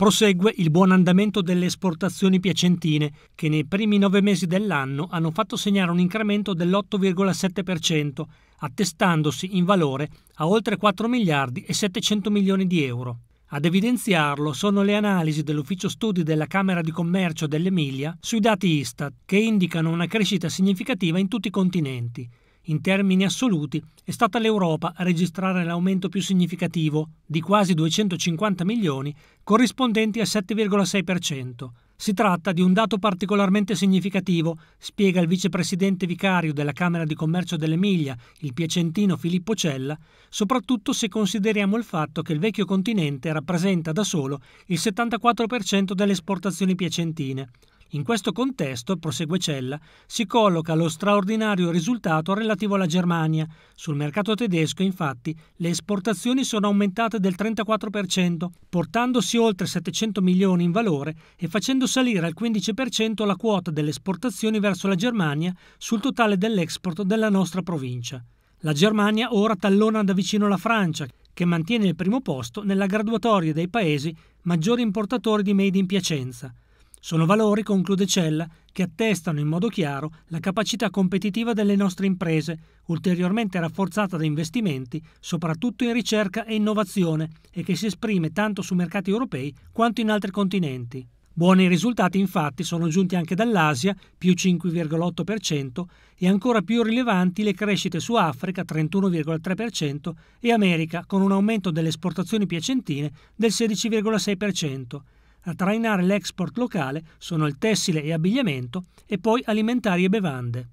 Prosegue il buon andamento delle esportazioni piacentine, che nei primi nove mesi dell'anno hanno fatto segnare un incremento dell'8,7%, attestandosi in valore a oltre 4 miliardi e 700 milioni di euro. Ad evidenziarlo sono le analisi dell'ufficio studi della Camera di Commercio dell'Emilia sui dati Istat, che indicano una crescita significativa in tutti i continenti, in termini assoluti è stata l'Europa a registrare l'aumento più significativo, di quasi 250 milioni, corrispondenti al 7,6%. Si tratta di un dato particolarmente significativo, spiega il vicepresidente vicario della Camera di Commercio dell'Emilia, il piacentino Filippo Cella, soprattutto se consideriamo il fatto che il vecchio continente rappresenta da solo il 74% delle esportazioni piacentine, in questo contesto, prosegue Cella, si colloca lo straordinario risultato relativo alla Germania. Sul mercato tedesco, infatti, le esportazioni sono aumentate del 34%, portandosi oltre 700 milioni in valore e facendo salire al 15% la quota delle esportazioni verso la Germania sul totale dell'export della nostra provincia. La Germania ora tallona da vicino la Francia, che mantiene il primo posto nella graduatoria dei paesi maggiori importatori di made in Piacenza. Sono valori, conclude Cella, che attestano in modo chiaro la capacità competitiva delle nostre imprese, ulteriormente rafforzata da investimenti, soprattutto in ricerca e innovazione, e che si esprime tanto su mercati europei quanto in altri continenti. Buoni risultati infatti sono giunti anche dall'Asia, più 5,8%, e ancora più rilevanti le crescite su Africa, 31,3%, e America, con un aumento delle esportazioni piacentine del 16,6% a trainare l'export locale sono il tessile e abbigliamento e poi alimentari e bevande.